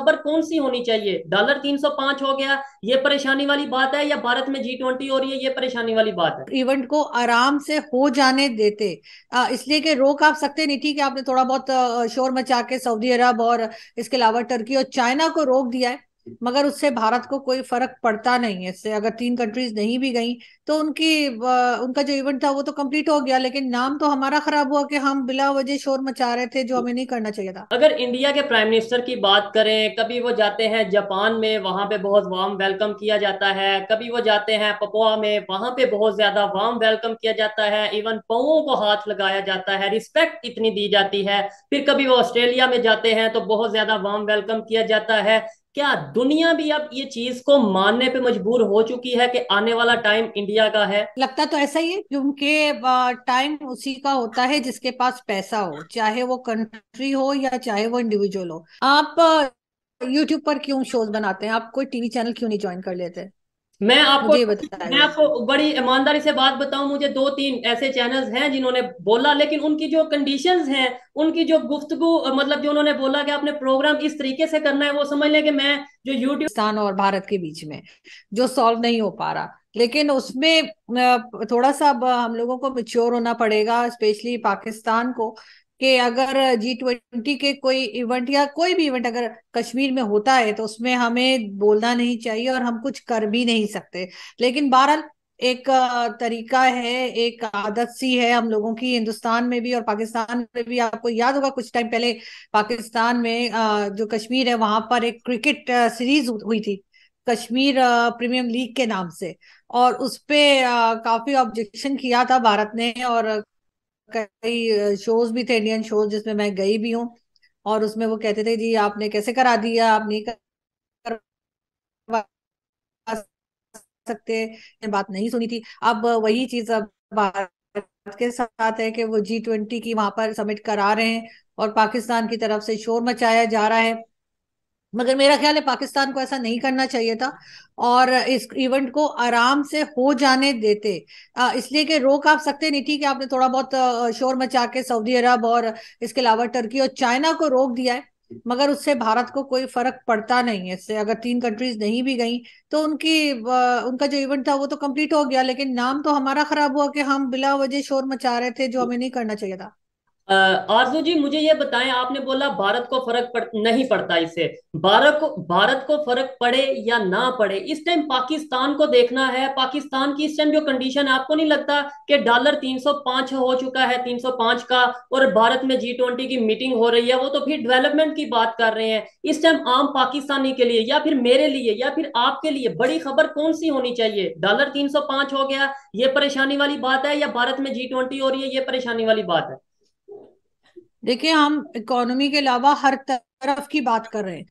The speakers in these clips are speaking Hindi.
खबर कौन सी होनी चाहिए डॉलर 305 हो गया ये परेशानी वाली बात है या भारत में जी ट्वेंटी हो रही है ये परेशानी वाली बात है इवेंट को आराम से हो जाने देते इसलिए कि रोक आप सकते नहीं ठीक है आपने थोड़ा बहुत शोर मचा के सऊदी अरब और इसके अलावा टर्की और चाइना को रोक दिया है मगर उससे भारत को कोई फर्क पड़ता नहीं है इससे अगर तीन कंट्रीज नहीं भी गई तो उनकी उनका जो इवेंट था वो तो कंप्लीट हो गया लेकिन नाम तो हमारा खराब हुआ कि हम बिला वजह शोर मचा रहे थे जो हमें नहीं करना चाहिए था अगर इंडिया के प्राइम मिनिस्टर की बात करें कभी वो जाते हैं जापान में वहां पे बहुत वार्म वेलकम किया जाता है कभी वो जाते हैं पपुआ में वहां पे बहुत ज्यादा वार्म वेलकम किया जाता है इवन पवों को हाथ लगाया जाता है रिस्पेक्ट इतनी दी जाती है फिर कभी वो ऑस्ट्रेलिया में जाते हैं तो बहुत ज्यादा वार्म वेलकम किया जाता है क्या दुनिया भी अब ये चीज को मानने पे मजबूर हो चुकी है कि आने वाला टाइम इंडिया का है लगता तो ऐसा ही है क्योंकि टाइम उसी का होता है जिसके पास पैसा हो चाहे वो कंट्री हो या चाहे वो इंडिविजुअल हो आप यूट्यूब पर क्यों शोज बनाते हैं आप कोई टीवी चैनल क्यों नहीं ज्वाइन कर लेते हैं मैं आपको मैं आपको बड़ी ईमानदारी से बात बताऊं मुझे दो तीन ऐसे चैनल्स हैं जिन्होंने बोला लेकिन उनकी जो कंडीशंस हैं उनकी जो गुफ्तगु मतलब जो उन्होंने बोला कि आपने प्रोग्राम इस तरीके से करना है वो समझ लें कि मैं जो यूट्यूब और भारत के बीच में जो सॉल्व नहीं हो पा रहा लेकिन उसमें थोड़ा सा हम लोगों को मिच्योर होना पड़ेगा स्पेशली पाकिस्तान को कि अगर जी ट्वेंटी के कोई इवेंट या कोई भी इवेंट अगर कश्मीर में होता है तो उसमें हमें बोलना नहीं चाहिए और हम कुछ कर भी नहीं सकते लेकिन बहरहाल एक तरीका है एक आदत सी है हम लोगों की हिंदुस्तान में भी और पाकिस्तान में भी आपको याद होगा कुछ टाइम पहले पाकिस्तान में जो कश्मीर है वहां पर एक क्रिकेट सीरीज हुई थी कश्मीर प्रीमियम लीग के नाम से और उस काफी ऑब्जेक्शन किया था भारत ने और कई शोज भी थे इंडियन शोज जिसमें मैं गई भी हूँ और उसमें वो कहते थे जी आपने कैसे करा दिया आप नहीं कर सकते बात नहीं सुनी थी अब वही चीज अब भारत के साथ है कि वो जी ट्वेंटी की वहां पर समिट करा रहे हैं और पाकिस्तान की तरफ से शोर मचाया जा रहा है मगर मेरा ख्याल है पाकिस्तान को ऐसा नहीं करना चाहिए था और इस इवेंट को आराम से हो जाने देते इसलिए कि रोक आप सकते नहीं ठीक है आपने थोड़ा बहुत शोर मचा के सऊदी अरब और इसके अलावा टर्की और चाइना को रोक दिया है मगर उससे भारत को कोई फर्क पड़ता नहीं है इससे अगर तीन कंट्रीज नहीं भी गई तो उनकी उनका जो इवेंट था वो तो कंप्लीट हो गया लेकिन नाम तो हमारा खराब हुआ कि हम बिला वजह शोर मचा रहे थे जो तो हमें नहीं करना चाहिए था आरजू जी मुझे ये बताएं आपने बोला भारत को फर्क पड़, नहीं पड़ता इससे भारत को भारत को फर्क पड़े या ना पड़े इस टाइम पाकिस्तान को देखना है पाकिस्तान की इस टाइम जो कंडीशन है आपको नहीं लगता कि डॉलर 305 हो चुका है 305 का और भारत में जी ट्वेंटी की मीटिंग हो रही है वो तो फिर डेवलपमेंट की बात कर रहे हैं इस टाइम आम पाकिस्तानी के लिए या फिर मेरे लिए या फिर आपके लिए बड़ी खबर कौन सी होनी चाहिए डॉलर तीन हो गया ये परेशानी वाली बात है या भारत में जी हो रही है ये परेशानी वाली बात है देखिए हम इकोनॉमी के अलावा हर तरफ की बात कर रहे हैं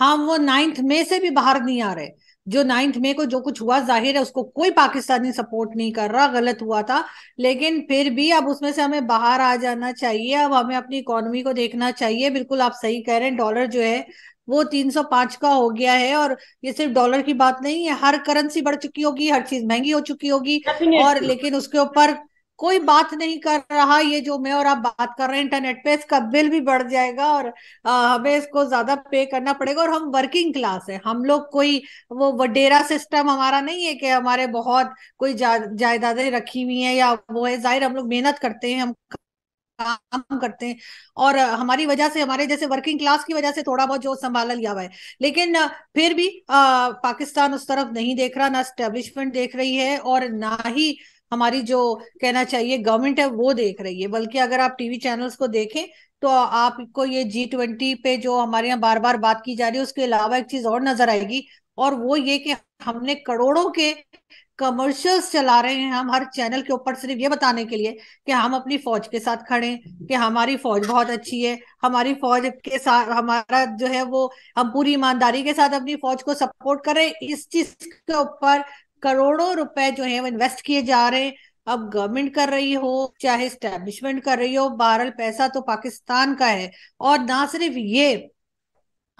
हम वो नाइन्थ मे से भी बाहर नहीं आ रहे जो नाइन्थ मे को जो कुछ हुआ जाहिर है उसको कोई पाकिस्तानी सपोर्ट नहीं कर रहा गलत हुआ था लेकिन फिर भी अब उसमें से हमें बाहर आ जाना चाहिए अब हमें अपनी इकोनॉमी को देखना चाहिए बिल्कुल आप सही कह रहे हैं डॉलर जो है वो 305 का हो गया है और ये सिर्फ डॉलर की बात नहीं है हर करेंसी बढ़ चुकी होगी हर चीज महंगी हो चुकी होगी और लेकिन उसके ऊपर कोई बात नहीं कर रहा ये जो मैं और आप बात कर रहे हैं इंटरनेट पे इसका बिल भी बढ़ जाएगा और हमें इसको ज्यादा पे करना पड़ेगा और हम वर्किंग क्लास है हम लोग कोई वो वडेरा सिस्टम हमारा नहीं है कि हमारे बहुत कोई जा, जायदादें रखी हुई हैं या वो है जाहिर हम लोग मेहनत करते हैं हम काम करते हैं और हमारी वजह से हमारे जैसे वर्किंग क्लास की वजह से थोड़ा बहुत जो संभाला लिया हुआ है लेकिन फिर भी आ, पाकिस्तान उस तरफ नहीं देख रहा ना स्टेब्लिशमेंट देख रही है और ना ही हमारी जो कहना चाहिए गवर्नमेंट है वो देख रही है बल्कि अगर आप टीवी चैनल्स को देखें तो आपको ये जी ट्वेंटी पे जो हमारे यहाँ बार बार बात की जा रही है उसके अलावा एक चीज और नजर आएगी और वो ये कि हमने करोड़ों के कमर्शियल्स चला रहे हैं हम हर चैनल के ऊपर सिर्फ ये बताने के लिए कि हम अपनी फौज के साथ खड़े कि हमारी फौज बहुत अच्छी है हमारी फौज के साथ हमारा जो है वो हम पूरी ईमानदारी के साथ अपनी फौज को सपोर्ट करें इस चीज के ऊपर करोड़ों रुपए जो है वो इन्वेस्ट किए जा रहे हैं अब गवर्नमेंट कर रही हो चाहे स्टैब्लिशमेंट कर रही हो बहरल पैसा तो पाकिस्तान का है और ना सिर्फ ये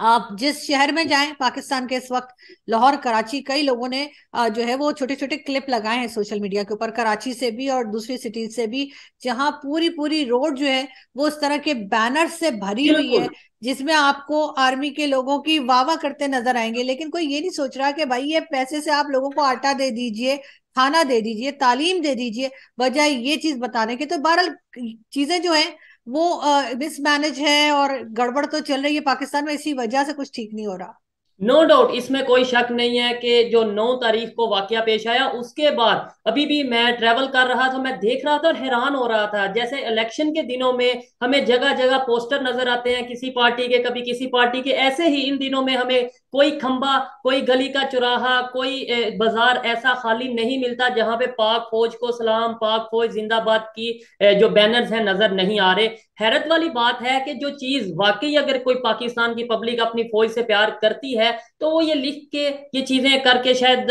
आप जिस शहर में जाएं पाकिस्तान के इस वक्त लाहौर कराची कई लोगों ने जो है वो छोटे छोटे क्लिप लगाए हैं सोशल मीडिया के ऊपर कराची से भी और दूसरी सिटीज से भी जहां पूरी पूरी रोड जो है वो इस तरह के बैनर से भरी हुई है जिसमें आपको आर्मी के लोगों की वाह करते नजर आएंगे लेकिन कोई ये नहीं सोच रहा कि भाई ये पैसे से आप लोगों को आटा दे दीजिए खाना दे दीजिए तालीम दे दीजिए बजाय ये चीज बताने के तो बहरहाल चीजें जो है वो मिसमैनेज है और गड़बड़ तो चल रही है पाकिस्तान में इसी वजह से कुछ ठीक नहीं हो रहा नो no डाउट इसमें कोई शक नहीं है कि जो 9 तारीख को वाक्य पेश आया उसके बाद अभी भी मैं ट्रेवल कर रहा था मैं देख रहा था और हैरान हो रहा था जैसे इलेक्शन के दिनों में हमें जगह जगह पोस्टर नजर आते हैं किसी पार्टी के कभी किसी पार्टी के ऐसे ही इन दिनों में हमें कोई खंबा कोई गली का चुराहा कोई बाजार ऐसा खाली नहीं मिलता जहां पे पाक फौज को सलाम पाक फौज जिंदाबाद की जो बैनर्स हैं नजर नहीं आ रहे हैरत वाली बात है कि जो चीज वाकई अगर कोई पाकिस्तान की पब्लिक अपनी फौज से प्यार करती है तो वो ये लिख के ये चीजें करके शायद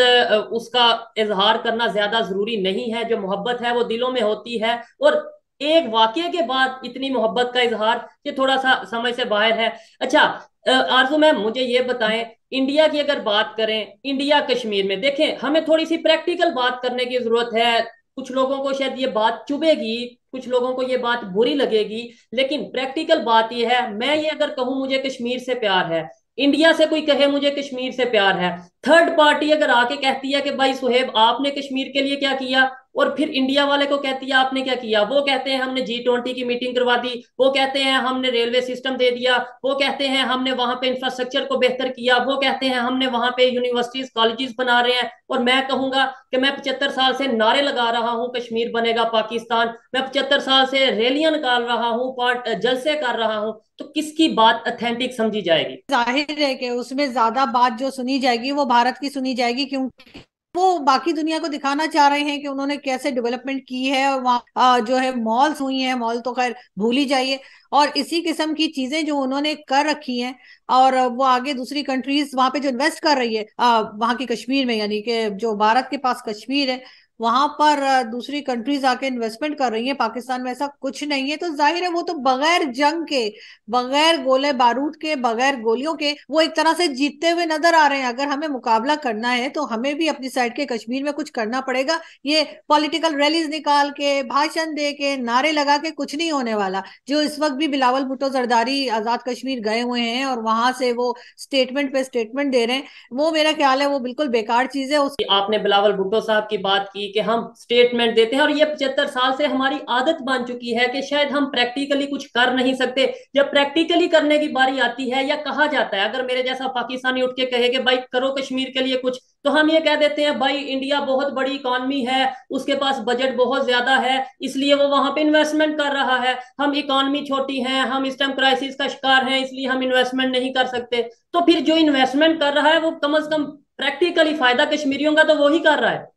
उसका इजहार करना ज्यादा जरूरी नहीं है जो मोहब्बत है वो दिलों में होती है और एक वाक्य के बाद इतनी मोहब्बत का इजहार ये थोड़ा सा समय से बाहर है अच्छा आरजू मैम मुझे ये बताएं इंडिया की अगर बात करें इंडिया कश्मीर में देखें हमें थोड़ी सी प्रैक्टिकल बात करने की जरूरत है कुछ लोगों को शायद ये बात चुभेगी कुछ लोगों को ये बात बुरी लगेगी लेकिन प्रैक्टिकल बात यह है मैं ये अगर कहूं मुझे कश्मीर से प्यार है इंडिया से कोई कहे मुझे कश्मीर से प्यार है थर्ड पार्टी अगर आके कहती है कि भाई सुहेब आपने कश्मीर के लिए क्या किया और फिर इंडिया वाले को कहती है आपने क्या किया वो कहते हैं हमने जी ट्वेंटी की मीटिंग करवा दी वो कहते हैं हमने रेलवे सिस्टम दे दिया वो कहते हैं हमने वहां पे इंफ्रास्ट्रक्चर को बेहतर किया वो कहते हैं हमने वहां पे यूनिवर्सिटीज कॉलेजेस बना रहे हैं और मैं कहूंगा कि मैं पचहत्तर साल से नारे लगा रहा हूँ कश्मीर बनेगा पाकिस्तान मैं पचहत्तर साल से रैलियां निकाल रहा हूँ पार्ट जलसे कर रहा हूँ तो किसकी बात अथेंटिक समझी जाएगी जाहिर है कि उसमें ज्यादा बात जो सुनी जाएगी वो भारत की सुनी जाएगी क्योंकि वो तो बाकी दुनिया को दिखाना चाह रहे हैं कि उन्होंने कैसे डेवलपमेंट की है और वहाँ जो है मॉल्स हुई हैं मॉल तो खैर भूल ही जाइए और इसी किस्म की चीजें जो उन्होंने कर रखी हैं और वो आगे दूसरी कंट्रीज वहां पे जो इन्वेस्ट कर रही है वहां की कश्मीर में यानी कि जो भारत के पास कश्मीर है वहां पर दूसरी कंट्रीज आके इन्वेस्टमेंट कर रही है पाकिस्तान में ऐसा कुछ नहीं है तो जाहिर है वो तो बगैर जंग के बगैर गोले बारूद के बगैर गोलियों के वो एक तरह से जीतते हुए नजर आ रहे हैं अगर हमें मुकाबला करना है तो हमें भी अपनी साइड के कश्मीर में कुछ करना पड़ेगा ये पॉलिटिकल रैलीज निकाल के भाषण दे के नारे लगा के कुछ नहीं होने वाला जो इस वक्त भी बिलावल भुट्टो जरदारी आजाद कश्मीर गए हुए हैं और वहां से वो स्टेटमेंट पे स्टेटमेंट दे रहे हैं वो मेरा ख्याल है वो बिल्कुल बेकार चीज है उसकी आपने बिलावल भुट्टो साहब की बात की कि हम स्टेटमेंट देते हैं और ये पचहत्तर साल से हमारी आदत बन चुकी है कि शायद हम प्रैक्टिकली कुछ कर नहीं सकते जब प्रैक्टिकली करने की बारी आती है या कहा जाता है अगर मेरे जैसा पाकिस्तानी उठ के कहे कि भाई करो कश्मीर के लिए कुछ तो हम ये कह देते हैं भाई इंडिया बहुत बड़ी इकॉनमी है उसके पास बजट बहुत ज्यादा है इसलिए वो वहां पे इन्वेस्टमेंट कर रहा है हम इकॉनमी छोटी है हम इस टाइम क्राइसिस का शिकार हैं इसलिए हम इन्वेस्टमेंट नहीं कर सकते तो फिर जो इन्वेस्टमेंट कर रहा है वो कम अज कम प्रैक्टिकली फायदा कश्मीरियों का तो वो ही कर रहा है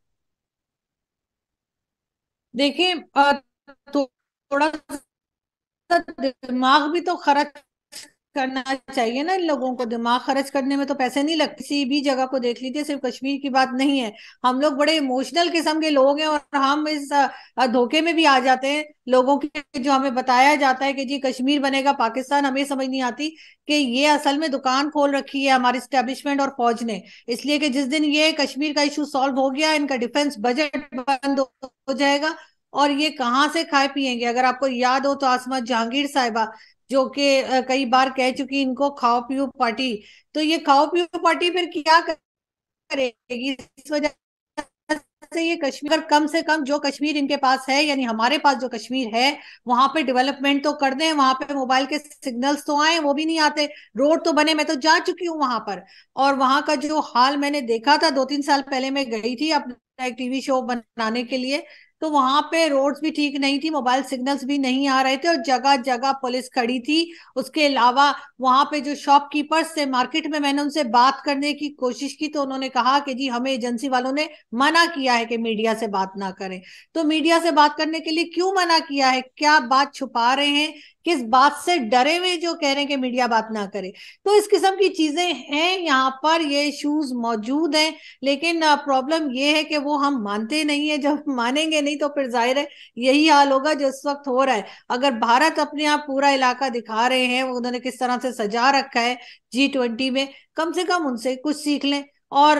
देखिए थोड़ा दिमाग भी तो खर्च करना चाहिए ना इन लोगों को दिमाग खर्च करने में तो पैसे नहीं लगते किसी भी जगह को देख लीजिए सिर्फ कश्मीर की बात नहीं है हम लोग बड़े इमोशनल किस्म के लोग हैं और हम इस धोखे में भी आ जाते हैं लोगों के जो हमें बताया जाता है कि जी कश्मीर बनेगा पाकिस्तान हमें समझ नहीं आती कि ये असल में दुकान खोल रखी है हमारे स्टेब्लिशमेंट और फौज ने इसलिए कि जिस दिन ये कश्मीर का इशू सॉल्व हो गया इनका डिफेंस बजट बंद हो जाएगा और ये कहाँ से खाए पिएंगे अगर आपको याद हो तो आसमा जहांगीर साहिबा जो कि कई बार कह चुकी इनको खाओ पियो पार्टी तो ये खाओ पियो पार्टी फिर क्या करेगी इस वजह से ये कश्मीर कम से कम जो कश्मीर इनके पास है यानी हमारे पास जो कश्मीर है वहां पे डेवलपमेंट तो कर दें वहां पे मोबाइल के सिग्नल्स तो आए वो भी नहीं आते रोड तो बने मैं तो जा चुकी हूँ वहां पर और वहां का जो हाल मैंने देखा था दो तीन साल पहले मैं गई थी अपना एक टीवी शो बनाने के लिए तो वहां पे रोड्स भी ठीक नहीं थी मोबाइल सिग्नल्स भी नहीं आ रहे थे और जगह जगह पुलिस खड़ी थी उसके अलावा वहां पे जो शॉपकीपर्स थे मार्केट में मैंने उनसे बात करने की कोशिश की तो उन्होंने कहा कि जी हमें एजेंसी वालों ने मना किया है कि मीडिया से बात ना करें तो मीडिया से बात करने के लिए क्यों मना किया है क्या बात छुपा रहे हैं किस बात से डरे हुए जो कह रहे हैं कि मीडिया बात ना करे तो इस किस्म की चीजें हैं यहाँ पर ये इशूज मौजूद हैं लेकिन प्रॉब्लम ये है कि वो हम मानते नहीं है जब मानेंगे नहीं नहीं तो फिर जाहिर है यही हाल होगा जो इस वक्त हो रहा है अगर भारत अपने आप पूरा इलाका दिखा रहे हैं उन्होंने किस तरह से सजा रखा है जी ट्वेंटी में कम से कम उनसे कुछ सीख लें और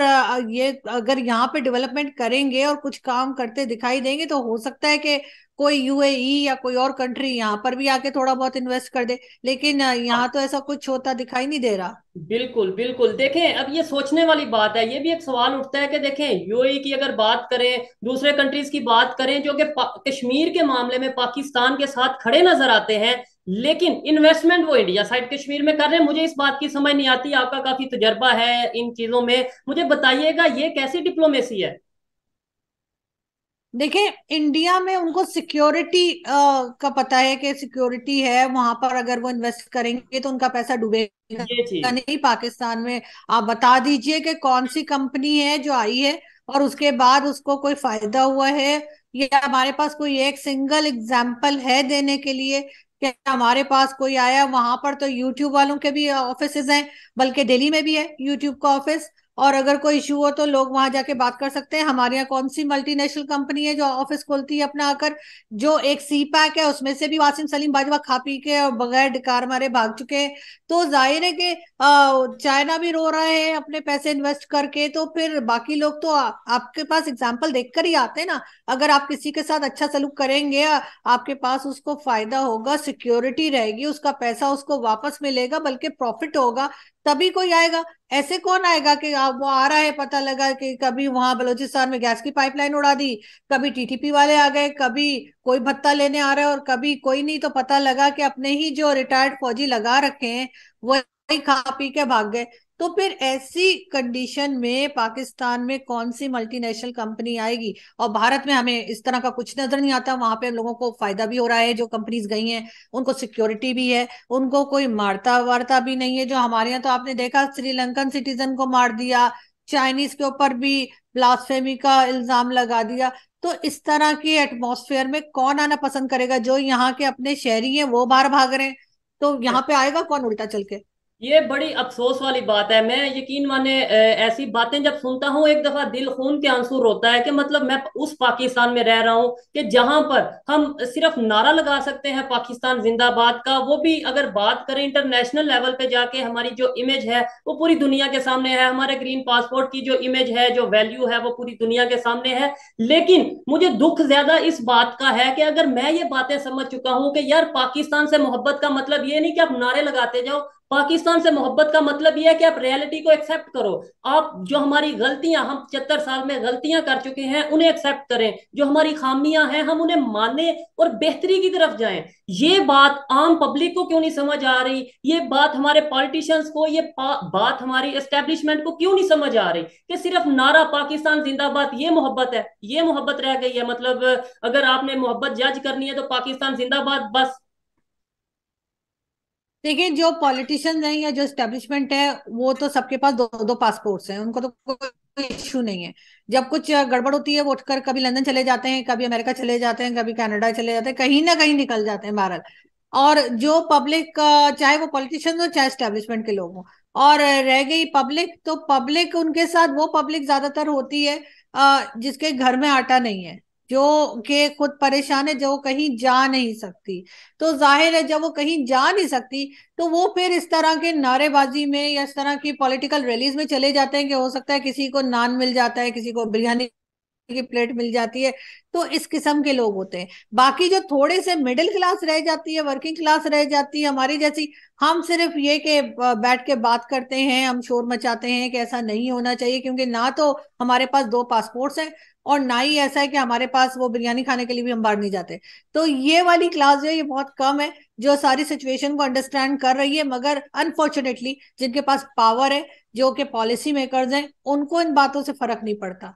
ये अगर यहाँ पे डेवलपमेंट करेंगे और कुछ काम करते दिखाई देंगे तो हो सकता है कि कोई यूएई e या कोई और कंट्री यहाँ पर भी आके थोड़ा बहुत इन्वेस्ट कर दे लेकिन यहाँ तो ऐसा कुछ होता दिखाई नहीं दे रहा बिल्कुल बिल्कुल देखें अब ये सोचने वाली बात है ये भी एक सवाल उठता है कि देखें यूएई e की अगर बात करें दूसरे कंट्रीज की बात करें जो कि कश्मीर के मामले में पाकिस्तान के साथ खड़े नजर आते हैं लेकिन इन्वेस्टमेंट वो इंडिया साइड कश्मीर में कर रहे हैं मुझे इस बात की समझ नहीं आती आपका काफी तजर्बा है इन चीजों में मुझे बताइएगा ये कैसी डिप्लोमेसी है देखिए इंडिया में उनको सिक्योरिटी का पता है कि सिक्योरिटी है वहां पर अगर वो इन्वेस्ट करेंगे तो उनका पैसा डूबेगा नहीं पाकिस्तान में आप बता दीजिए कि कौन सी कंपनी है जो आई है और उसके बाद उसको कोई फायदा हुआ है या हमारे पास कोई एक सिंगल एग्जाम्पल है देने के लिए कि हमारे पास कोई आया वहां पर तो यूट्यूब वालों के भी ऑफिस हैं बल्कि दिल्ली में भी है यूट्यूब का ऑफिस और अगर कोई इशू हो तो लोग वहां जाके बात कर सकते हैं हमारे यहाँ कौन सी मल्टीनेशनल कंपनी है जो ऑफिस खोलती है अपना आकर जो एक सी पैक है उसमें से भी वासिम सलीम बाजवा खा पी के और बगैर डकार मारे भाग चुके हैं तो जाहिर है कि चाइना भी रो रहा है अपने पैसे इन्वेस्ट करके तो फिर बाकी लोग तो आ, आपके पास एग्जाम्पल देख ही आते हैं ना अगर आप किसी के साथ अच्छा सलूक करेंगे आपके पास उसको फायदा होगा सिक्योरिटी रहेगी उसका पैसा उसको वापस मिलेगा बल्कि प्रॉफिट होगा तभी कोई आएगा ऐसे कौन आएगा कि आप वो आ रहा है पता लगा कि कभी वहां बलोचिस्तान में गैस की पाइपलाइन उड़ा दी कभी टीटीपी वाले आ गए कभी कोई भत्ता लेने आ रहा है और कभी कोई नहीं तो पता लगा कि अपने ही जो रिटायर्ड फौजी लगा रखे हैं वो खा पी के भाग गए तो फिर ऐसी कंडीशन में पाकिस्तान में कौन सी मल्टीनेशनल कंपनी आएगी और भारत में हमें इस तरह का कुछ नजर नहीं आता वहां पे लोगों को फायदा भी हो रहा है जो कंपनीज गई हैं उनको सिक्योरिटी भी है उनको कोई मारता वारता भी नहीं है जो हमारे यहाँ तो आपने देखा श्रीलंकन सिटीजन को मार दिया चाइनीज के ऊपर भी ब्लास्फेमी का इल्जाम लगा दिया तो इस तरह की एटमोसफेयर में कौन आना पसंद करेगा जो यहाँ के अपने शहरी हैं वो बाहर भाग रहे हैं तो यहाँ पे आएगा कौन उल्टा चल के ये बड़ी अफसोस वाली बात है मैं यकीन माने ऐसी बातें जब सुनता हूँ एक दफा दिल खून के आंसू रोता है कि मतलब मैं उस पाकिस्तान में रह रहा हूँ कि जहां पर हम सिर्फ नारा लगा सकते हैं पाकिस्तान जिंदाबाद का वो भी अगर बात करें इंटरनेशनल लेवल पे जाके हमारी जो इमेज है वो पूरी दुनिया के सामने है हमारे ग्रीन पासपोर्ट की जो इमेज है जो वैल्यू है वो पूरी दुनिया के सामने है लेकिन मुझे दुख ज्यादा इस बात का है कि अगर मैं ये बातें समझ चुका हूँ कि यार पाकिस्तान से मोहब्बत का मतलब ये नहीं कि आप नारे लगाते जाओ पाकिस्तान से मोहब्बत का मतलब यह है कि आप रियलिटी को एक्सेप्ट करो आप जो हमारी गलतियां हम पचहत्तर साल में गलतियां कर चुके हैं उन्हें एक्सेप्ट करें जो हमारी खामियां हैं हम उन्हें माने और बेहतरी की तरफ जाएं ये बात आम पब्लिक को क्यों नहीं समझ आ रही ये बात हमारे पॉलिटिशियंस को ये बात हमारी एस्टेब्लिशमेंट को क्यों नहीं समझ आ रही कि सिर्फ नारा पाकिस्तान जिंदाबाद ये मोहब्बत है ये मोहब्बत रह गई है मतलब अगर आपने मोहब्बत जज करनी है तो पाकिस्तान जिंदाबाद बस देखिए जो पॉलिटिशियंस है या जो स्टेब्लिशमेंट है वो तो सबके पास दो दो पासपोर्ट्स हैं उनको तो कोई इश्यू नहीं है जब कुछ गड़बड़ होती है वो उठकर कभी लंदन चले जाते हैं कभी अमेरिका चले जाते हैं कभी कनाडा चले जाते हैं कहीं ना कहीं निकल जाते हैं भारत और जो पब्लिक चाहे वो पॉलिटिशियन हो चाहे स्टेब्लिशमेंट के लोग हों और रह गई पब्लिक तो पब्लिक उनके साथ वो पब्लिक ज्यादातर होती है जिसके घर में आटा नहीं है जो के खुद परेशान है जो कहीं जा नहीं सकती तो जाहिर है जब वो कहीं जा नहीं सकती तो वो फिर इस तरह के नारेबाजी में या इस तरह की पॉलिटिकल रैलीज में चले जाते हैं कि हो सकता है किसी को नान मिल जाता है किसी को बिरयानी की प्लेट मिल जाती है तो इस किस्म के लोग होते हैं बाकी जो थोड़े से मिडिल क्लास रह जाती है वर्किंग क्लास रह जाती है हमारी जैसी हम सिर्फ ये के बैठ के बात करते हैं हम शोर मचाते हैं कि ऐसा नहीं होना चाहिए क्योंकि ना तो हमारे पास दो पासपोर्ट्स हैं और ना ही ऐसा है कि हमारे पास वो बिरयानी खाने के लिए भी हम बाहर नहीं जाते तो ये वाली क्लास जो है ये बहुत कम है जो सारी सिचुएशन को अंडरस्टैंड कर रही है मगर अनफॉर्चुनेटली जिनके पास पावर है जो कि पॉलिसी मेकर्स हैं उनको इन बातों से फर्क नहीं पड़ता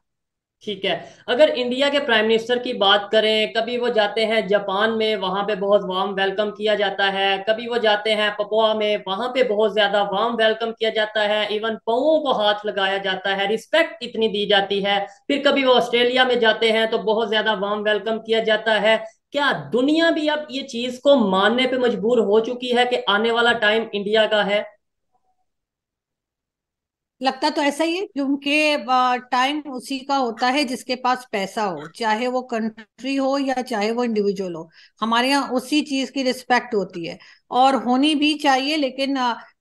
ठीक है अगर इंडिया के प्राइम मिनिस्टर की बात करें कभी वो जाते हैं जापान में वहां पे बहुत वार्म वेलकम किया जाता है कभी वो जाते हैं पपुआ में वहां पे बहुत ज्यादा वार्म वेलकम किया जाता है इवन पओ को हाथ लगाया जाता है रिस्पेक्ट इतनी दी जाती है फिर कभी वो ऑस्ट्रेलिया में जाते हैं तो बहुत ज्यादा वार्म वेलकम किया जाता है क्या दुनिया भी अब ये चीज को मानने पर मजबूर हो चुकी है कि आने वाला टाइम इंडिया का है लगता तो ऐसा ही है क्योंकि टाइम उसी का होता है जिसके पास पैसा हो चाहे वो कंट्री हो या चाहे वो इंडिविजुअल हो हमारे यहाँ उसी चीज की रिस्पेक्ट होती है और होनी भी चाहिए लेकिन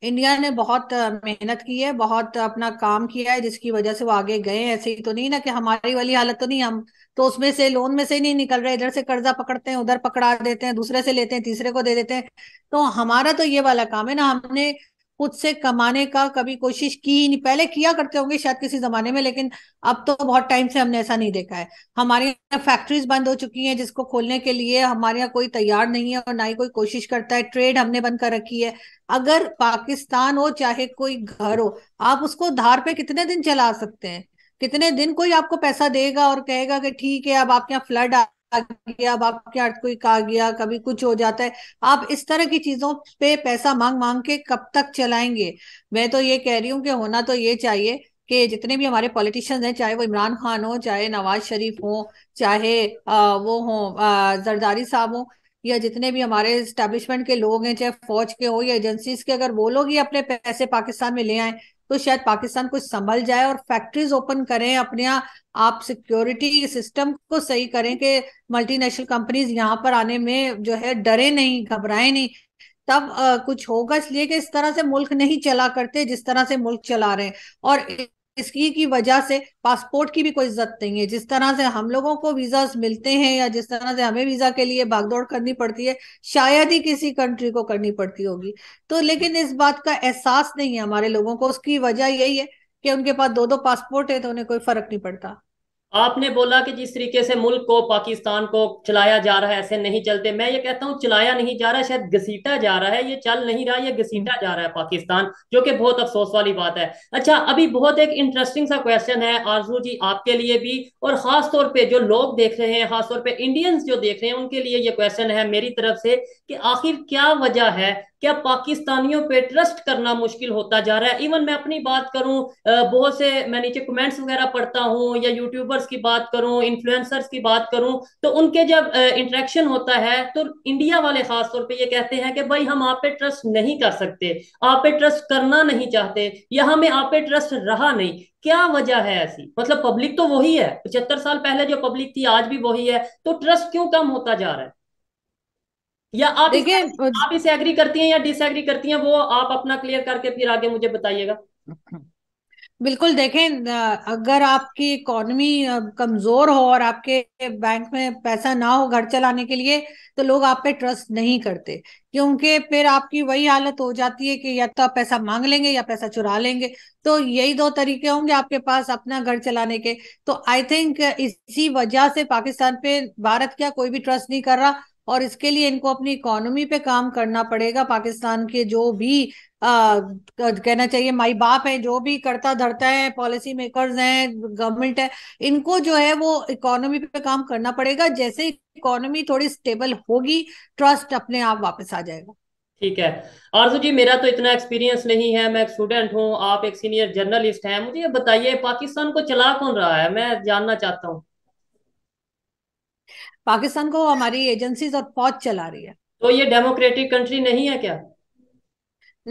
इंडिया ने बहुत मेहनत की है बहुत अपना काम किया है जिसकी वजह से वो आगे गए ऐसे ही तो नहीं ना कि हमारी वाली हालत तो नहीं हम तो उसमें से लोन में से नहीं निकल रहे इधर से कर्जा पकड़ते हैं उधर पकड़ा देते हैं दूसरे से लेते हैं तीसरे को दे देते हैं तो हमारा तो ये वाला काम है ना हमने खुद से कमाने का कभी कोशिश की ही नहीं पहले किया करते होंगे शायद किसी जमाने में लेकिन अब तो बहुत टाइम से हमने ऐसा नहीं देखा है हमारे यहाँ फैक्ट्रीज बंद हो चुकी हैं जिसको खोलने के लिए हमारे यहाँ कोई तैयार नहीं है और ना ही कोई कोशिश करता है ट्रेड हमने बंद कर रखी है अगर पाकिस्तान हो चाहे कोई घर हो आप उसको धार पे कितने दिन चला सकते हैं कितने दिन कोई आपको पैसा देगा और कहेगा कि ठीक है अब आपके यहाँ फ्लड आ गया अब हाथ कोई का गया कभी कुछ हो जाता है आप इस तरह की चीजों पे पैसा मांग मांग के कब तक चलाएंगे मैं तो ये कह रही हूँ कि होना तो ये चाहिए कि जितने भी हमारे पॉलिटिशियंस हैं चाहे वो इमरान खान हो चाहे नवाज शरीफ हो चाहे आ, वो हो जरदारी साहब हो या जितने भी हमारे स्टैब्लिशमेंट के लोग हैं चाहे फौज के हो या एजेंसीज के अगर वो लोग ही अपने पैसे पाकिस्तान में ले आए तो शायद पाकिस्तान कुछ संभल जाए और फैक्ट्रीज ओपन करें अपने आप सिक्योरिटी सिस्टम को सही करें कि मल्टीनेशनल कंपनीज यहाँ पर आने में जो है डरे नहीं घबराए नहीं तब आ, कुछ होगा इसलिए कि इस तरह से मुल्क नहीं चला करते जिस तरह से मुल्क चला रहे हैं और इसकी की वजह से पासपोर्ट की भी कोई इज्जत नहीं है जिस तरह से हम लोगों को वीजा मिलते हैं या जिस तरह से हमें वीजा के लिए भागदौड़ करनी पड़ती है शायद ही किसी कंट्री को करनी पड़ती होगी तो लेकिन इस बात का एहसास नहीं है हमारे लोगों को उसकी वजह यही है कि उनके पास दो दो पासपोर्ट है तो उन्हें कोई फर्क नहीं पड़ता आपने बोला कि जिस तरीके से मुल्क को पाकिस्तान को चलाया जा रहा है ऐसे नहीं चलते मैं ये कहता हूँ चलाया नहीं जा रहा शायद घसीटा जा रहा है ये चल नहीं रहा ये घसीटा जा रहा है पाकिस्तान जो कि बहुत अफसोस वाली बात है अच्छा अभी बहुत एक इंटरेस्टिंग सा क्वेश्चन है आरजू जी आपके लिए भी और खास तौर जो लोग देख रहे हैं खासतौर पर इंडियंस जो देख रहे हैं उनके लिए ये क्वेश्चन है मेरी तरफ से कि आखिर क्या वजह है क्या पाकिस्तानियों पे ट्रस्ट करना मुश्किल होता जा रहा है इवन मैं अपनी बात करूं बहुत से मैं नीचे कमेंट्स वगैरह पढ़ता हूं या यूट्यूबर्स की बात करूं इन्फ्लुएंसर्स की बात करूं तो उनके जब इंटरेक्शन होता है तो इंडिया वाले खासतौर पर ये कहते हैं कि भाई हम आप पे ट्रस्ट नहीं कर सकते आप पे ट्रस्ट करना नहीं चाहते या हमें आप पे ट्रस्ट रहा नहीं क्या वजह है ऐसी मतलब पब्लिक तो वही है पचहत्तर साल पहले जो पब्लिक थी आज भी वही है तो ट्रस्ट क्यों कम होता जा रहा है या आप इसे, आप इसे एग्री करती हैं या डिसएग्री करती हैं वो आप अपना क्लियर करके फिर आगे मुझे बताइएगा बिल्कुल देखें अगर आपकी इकोनॉमी कमजोर हो और आपके बैंक में पैसा ना हो घर चलाने के लिए तो लोग आप पे ट्रस्ट नहीं करते क्योंकि फिर आपकी वही हालत हो जाती है कि या तो आप पैसा मांग लेंगे या पैसा चुरा लेंगे तो यही दो तरीके होंगे आपके पास अपना घर चलाने के तो आई थिंक इसी वजह से पाकिस्तान पे भारत क्या कोई भी ट्रस्ट नहीं कर रहा और इसके लिए इनको अपनी इकोनॉमी पे काम करना पड़ेगा पाकिस्तान के जो भी आ, कहना चाहिए माई बाप है जो भी करता धरता है पॉलिसी मेकर्स हैं गवर्नमेंट है इनको जो है वो इकोनॉमी पे काम करना पड़ेगा जैसे इकोनॉमी थोड़ी स्टेबल होगी ट्रस्ट अपने आप वापस आ जाएगा ठीक है आरजू जी मेरा तो इतना एक्सपीरियंस नहीं है मैं एक स्टूडेंट हूँ आप एक सीनियर जर्नलिस्ट हैं मुझे ये बताइए पाकिस्तान को चला कौन रहा है मैं जानना चाहता हूँ पाकिस्तान को हमारी एजेंसीज और फौज चला रही है तो ये डेमोक्रेटिक कंट्री नहीं है क्या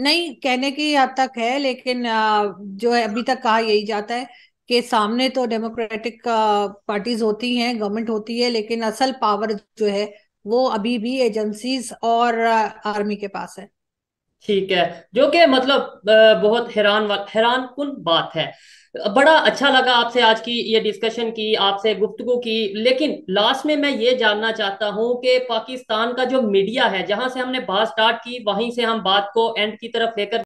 नहीं कहने की हद तक है लेकिन जो है अभी तक कहा यही जाता है कि सामने तो डेमोक्रेटिक पार्टीज होती हैं गवर्नमेंट होती है लेकिन असल पावर जो है वो अभी भी एजेंसीज और आर्मी के पास है ठीक है जो कि मतलब बहुत हैरान हैरान कन बात है बड़ा अच्छा लगा आपसे आज की ये डिस्कशन की आपसे गुफ्तगु की लेकिन लास्ट में मैं ये जानना चाहता हूं कि पाकिस्तान का जो मीडिया है जहां से हमने बात स्टार्ट की वहीं से हम बात को एंड की तरफ लेकर